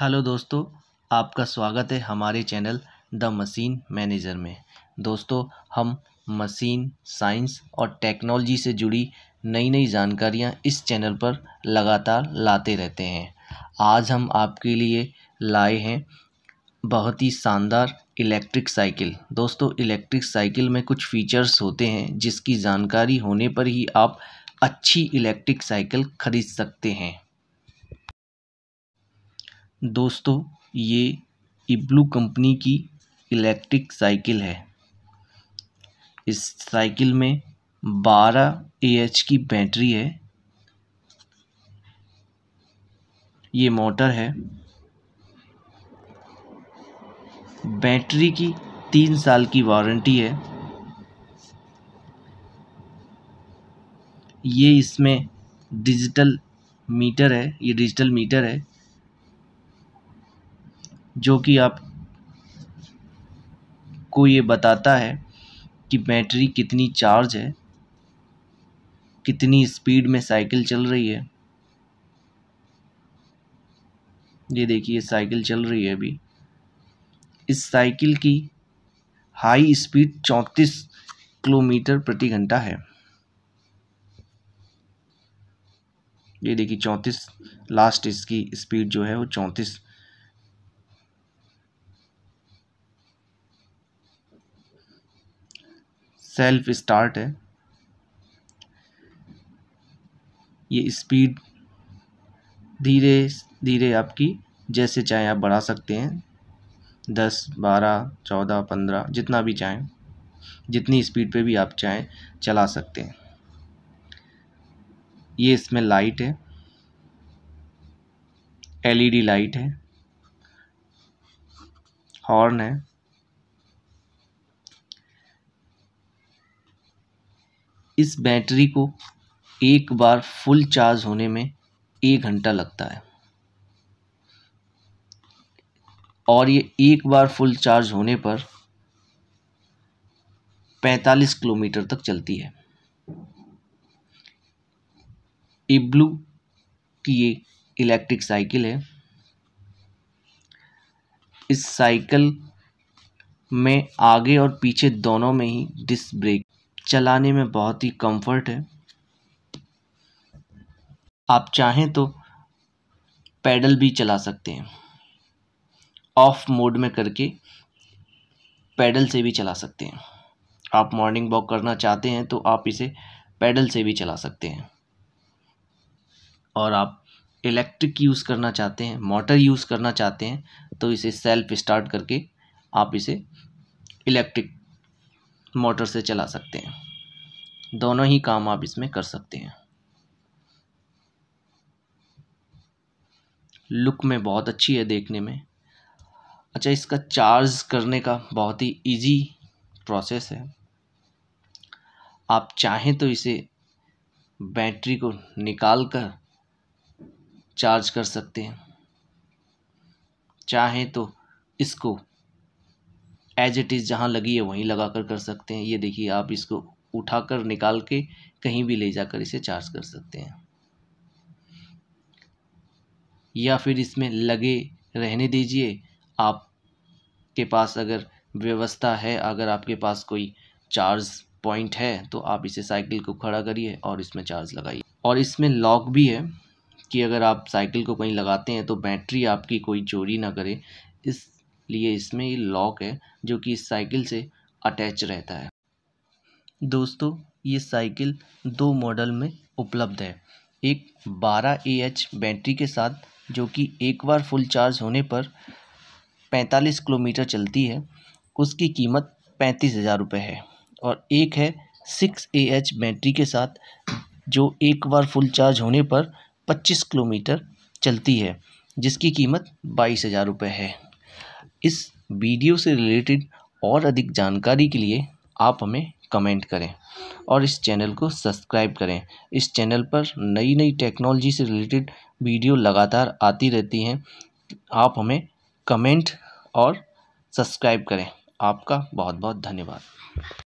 hello दोस्तों आपका स्वागत है हमारे चैनल द मशीन मैनेजर में दोस्तों हम मशीन साइंस और टेक्नोलॉजी से जुड़ी नई नई जानकारियां इस चैनल पर लगातार लाते रहते हैं आज हम आपके लिए लाए हैं बहुत ही शानदार इलेक्ट्रिक साइकिल दोस्तों इलेक्ट्रिक साइकिल में कुछ फीचर्स होते हैं जिसकी जानकारी होने पर ही आप अच्छी इलेक्ट्रिक साइकिल खरीद सकते हैं दोस्तों ये इब्लू कंपनी की इलेक्ट्रिक साइकिल है इस साइकिल में 12 एच की बैटरी है ये मोटर है बैटरी की तीन साल की वारंटी है ये इसमें डिजिटल मीटर है ये डिजिटल मीटर है जो कि आप को ये बताता है कि बैटरी कितनी चार्ज है कितनी स्पीड में साइकिल चल रही है ये देखिए साइकिल चल रही है अभी इस साइकिल की हाई स्पीड चौंतीस किलोमीटर प्रति घंटा है ये देखिए चौंतीस लास्ट इसकी स्पीड जो है वो चौंतीस सेल्फ स्टार्ट है ये स्पीड धीरे धीरे आपकी जैसे चाहे आप बढ़ा सकते हैं दस बारह चौदह पंद्रह जितना भी चाहें जितनी स्पीड पे भी आप चाहें चला सकते हैं ये इसमें लाइट है एलईडी लाइट है हॉर्न है इस बैटरी को एक बार फुल चार्ज होने में एक घंटा लगता है और ये एक बार फुल चार्ज होने पर 45 किलोमीटर तक चलती है इब्लू की ये इलेक्ट्रिक साइकिल है इस साइकिल में आगे और पीछे दोनों में ही डिस्क ब्रेक चलाने में बहुत ही कंफर्ट है आप चाहें तो पैडल भी चला सकते हैं ऑफ मोड में करके पैडल से भी चला सकते हैं आप मॉर्निंग वॉक करना चाहते हैं तो आप इसे पैडल से भी चला सकते हैं और आप इलेक्ट्रिक यूज़ करना चाहते हैं मोटर यूज़ करना चाहते हैं तो इसे सेल्फ स्टार्ट करके आप इसे इलेक्ट्रिक मोटर से चला सकते हैं दोनों ही काम आप इसमें कर सकते हैं लुक में बहुत अच्छी है देखने में अच्छा इसका चार्ज करने का बहुत ही इजी प्रोसेस है आप चाहें तो इसे बैटरी को निकाल कर चार्ज कर सकते हैं चाहें तो इसको एज इट इज़ जहाँ लगी है वहीं लगा कर कर सकते हैं ये देखिए आप इसको उठाकर निकाल के कहीं भी ले जाकर इसे चार्ज कर सकते हैं या फिर इसमें लगे रहने दीजिए आपके पास अगर व्यवस्था है अगर आपके पास कोई चार्ज पॉइंट है तो आप इसे साइकिल को खड़ा करिए और इसमें चार्ज लगाइए और इसमें लॉक भी है कि अगर आप साइकिल को कहीं लगाते हैं तो बैटरी आपकी कोई चोरी ना करे इस लिए इसमें ये लॉक है जो कि इस साइकिल से अटैच रहता है दोस्तों ये साइकिल दो मॉडल में उपलब्ध है एक 12 ए एच बैटरी के साथ जो कि एक बार फुल चार्ज होने पर 45 किलोमीटर चलती है उसकी कीमत पैंतीस हज़ार रुपये है और एक है सिक्स ए एच बैटरी के साथ जो एक बार फुल चार्ज होने पर पच्चीस किलोमीटर चलती है जिसकी कीमत बाईस हज़ार रुपये है इस वीडियो से रिलेटेड और अधिक जानकारी के लिए आप हमें कमेंट करें और इस चैनल को सब्सक्राइब करें इस चैनल पर नई नई टेक्नोलॉजी से रिलेटेड वीडियो लगातार आती रहती हैं आप हमें कमेंट और सब्सक्राइब करें आपका बहुत बहुत धन्यवाद